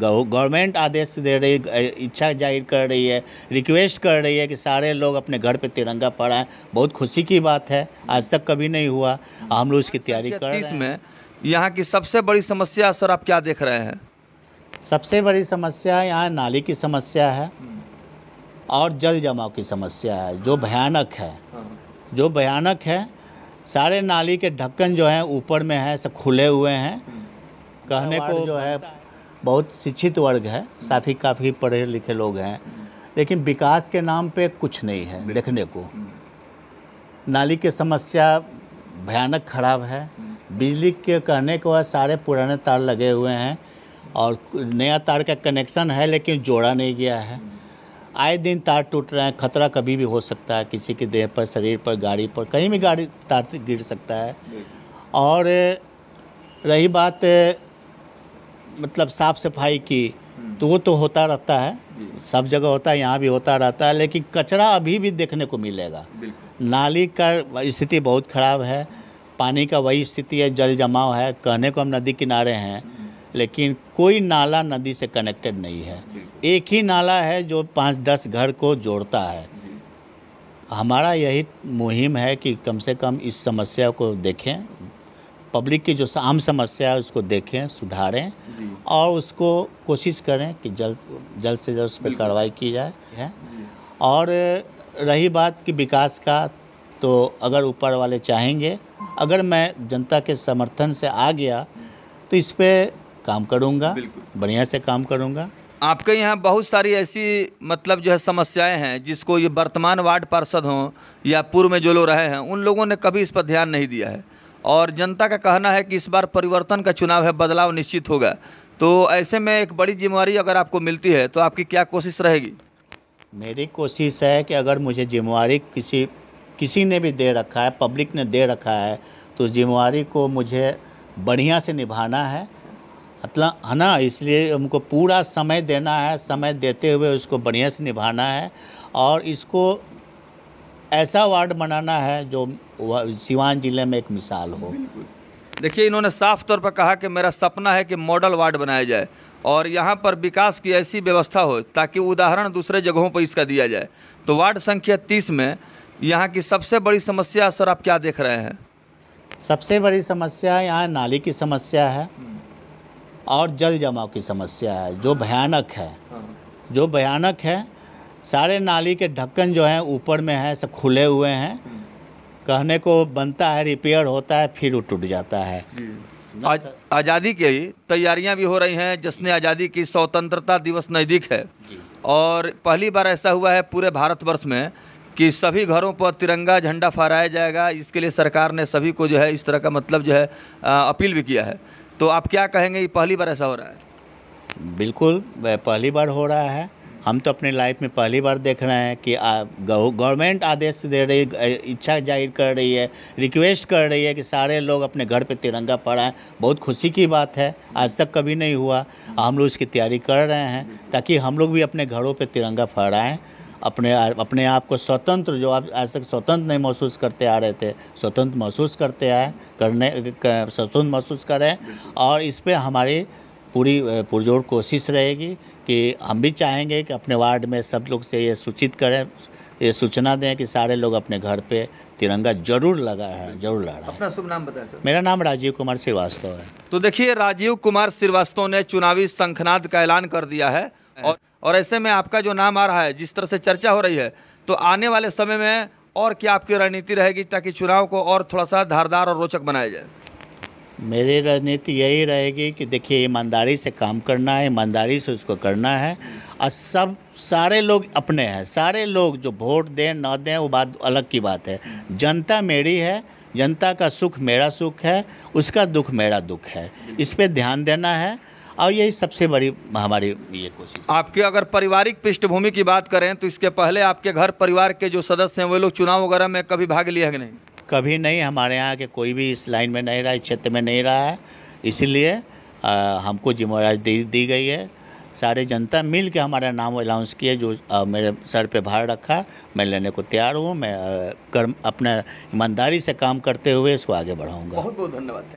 Government आदेश दे रही है इच्छा जाहिर कर रही है रिक्वेस्ट कर रही है कि सारे लोग अपने घर पे तिरंगा फहराएं बहुत खुशी की बात है आज तक कभी नहीं हुआ हम लोग इसकी तैयारी कर रहे हैं इसमें यहाँ की सबसे बड़ी समस्या सर आप क्या देख रहे हैं सबसे बड़ी समस्या यहाँ नाली की समस्या है और जल जमाव की समस्या है जो भयानक है हाँ। जो भयानक है सारे नाली के ढक्कन जो हैं ऊपर में हैं सब खुले हुए हैं हाँ। कहने को जो है बहुत शिक्षित वर्ग है साथ ही काफ़ी पढ़े लिखे लोग हैं लेकिन विकास के नाम पे कुछ नहीं है देखने को हम्म। नाली की समस्या भयानक खराब है हम्म। बिजली के कहने के बाद सारे पुराने तार लगे हुए हैं और नया तार का कनेक्शन है लेकिन जोड़ा नहीं गया है हम्म। आए दिन तार टूट रहे हैं खतरा कभी भी हो सकता है किसी के देह पर शरीर पर गाड़ी पर कहीं भी गाड़ी तार गिर सकता है और रही बात मतलब साफ़ सफाई की तो वो तो होता रहता है सब जगह होता है यहाँ भी होता रहता है लेकिन कचरा अभी भी देखने को मिलेगा नाली का स्थिति बहुत ख़राब है पानी का वही स्थिति है जल जमाव है कहने को हम नदी किनारे हैं हम्म। लेकिन कोई नाला नदी से कनेक्टेड नहीं है एक ही नाला है जो पाँच दस घर को जोड़ता है हमारा यही मुहिम है कि कम से कम इस समस्या को देखें पब्लिक की जो आम समस्या है उसको देखें सुधारें और उसको कोशिश करें कि जल्द जल्द से जल्द उस पर कार्रवाई की जाए है और रही बात कि विकास का तो अगर ऊपर वाले चाहेंगे अगर मैं जनता के समर्थन से आ गया तो इस पर काम करूँगा बढ़िया से काम करूँगा आपके यहाँ बहुत सारी ऐसी मतलब जो है समस्याएं हैं जिसको ये वर्तमान वार्ड पार्षद हों या पूर्व में जो लोग रहे हैं उन लोगों ने कभी इस पर ध्यान नहीं दिया है और जनता का कहना है कि इस बार परिवर्तन का चुनाव है बदलाव निश्चित होगा तो ऐसे में एक बड़ी जिम्मेवारी अगर आपको मिलती है तो आपकी क्या कोशिश रहेगी मेरी कोशिश है कि अगर मुझे जिम्मेवारी किसी किसी ने भी दे रखा है पब्लिक ने दे रखा है तो जिम्मेवारी को मुझे बढ़िया से निभाना है मतलब है ना इसलिए हमको पूरा समय देना है समय देते हुए उसको बढ़िया से निभाना है और इसको ऐसा वार्ड बनाना है जो सिवान जिले में एक मिसाल हो देखिए इन्होंने साफ तौर पर कहा कि मेरा सपना है कि मॉडल वार्ड बनाया जाए और यहाँ पर विकास की ऐसी व्यवस्था हो ताकि उदाहरण दूसरे जगहों पर इसका दिया जाए तो वार्ड संख्या तीस में यहाँ की सबसे बड़ी समस्या सर आप क्या देख रहे हैं सबसे बड़ी समस्या यहाँ नाली की समस्या है हम्म। और जल जमाव की समस्या है जो भयानक है हाँ। जो भयानक है सारे नाली के ढक्कन जो हैं ऊपर में हैं सब खुले हुए हैं कहने को बनता है रिपेयर होता है फिर वो टूट जाता है आज आज़ादी की तैयारियां भी हो रही हैं जिसने आज़ादी की स्वतंत्रता दिवस नज़दीक है और पहली बार ऐसा हुआ है पूरे भारतवर्ष में कि सभी घरों पर तिरंगा झंडा फहराया जाएगा इसके लिए सरकार ने सभी को जो है इस तरह का मतलब जो है अपील भी किया है तो आप क्या कहेंगे ये पहली बार ऐसा हो रहा है बिल्कुल पहली बार हो रहा है हम तो अपने लाइफ में पहली बार देख रहे हैं कि गवर्नमेंट आदेश दे रही इच्छा जाहिर कर रही है रिक्वेस्ट कर रही है कि सारे लोग अपने घर पे तिरंगा फहराएं बहुत खुशी की बात है आज तक कभी नहीं हुआ हम लोग इसकी तैयारी कर रहे हैं ताकि हम लोग भी अपने घरों पर तिरंगा फहराएँ अपने अपने आप को स्वतंत्र जो आप आज तक स्वतंत्र नहीं महसूस करते आ रहे थे स्वतंत्र महसूस करते आए करने स्वतंत्र महसूस करें और इस पर हमारी पूरी पुरजोर कोशिश रहेगी कि हम भी चाहेंगे कि अपने वार्ड में सब लोग से ये सूचित करें ये सूचना दें कि सारे लोग अपने घर पे तिरंगा जरूर लगा है जरूर लगा अपना शुभ नाम बताए मेरा नाम राजीव कुमार श्रीवास्तव है तो देखिए राजीव कुमार श्रीवास्तव ने चुनावी संखनाद का ऐलान कर दिया है और और ऐसे में आपका जो नाम आ रहा है जिस तरह से चर्चा हो रही है तो आने वाले समय में और क्या आपकी रणनीति रहेगी ताकि चुनाव को और थोड़ा सा धारदार और रोचक बनाया जाए मेरी रणनीति यही रहेगी कि देखिए ईमानदारी से काम करना है ईमानदारी से उसको करना है और सब सारे लोग अपने हैं सारे लोग जो वोट दें ना दें वो बात अलग की बात है जनता मेरी है जनता का सुख मेरा सुख है उसका दुख मेरा दुख है इस पर ध्यान देना है और यही सबसे बड़ी हमारी ये कोशिश आपके अगर पारिवारिक पृष्ठभूमि की बात करें तो इसके पहले आपके घर परिवार के जो सदस्य हैं वो लोग चुनाव वगैरह में कभी भाग लिया है कि नहीं कभी नहीं हमारे यहाँ के कोई भी इस लाइन में नहीं रहा इस क्षेत्र में नहीं रहा है इसीलिए हमको जिम्मेदारी दी, दी गई है सारे जनता मिल के हमारा नाम अनाउंस किए जो आ, मेरे सर पे भार रखा मैं लेने को तैयार हूँ मैं कर्म अपने ईमानदारी से काम करते हुए इसको आगे बढ़ाऊँगा बहुत बहुत धन्यवाद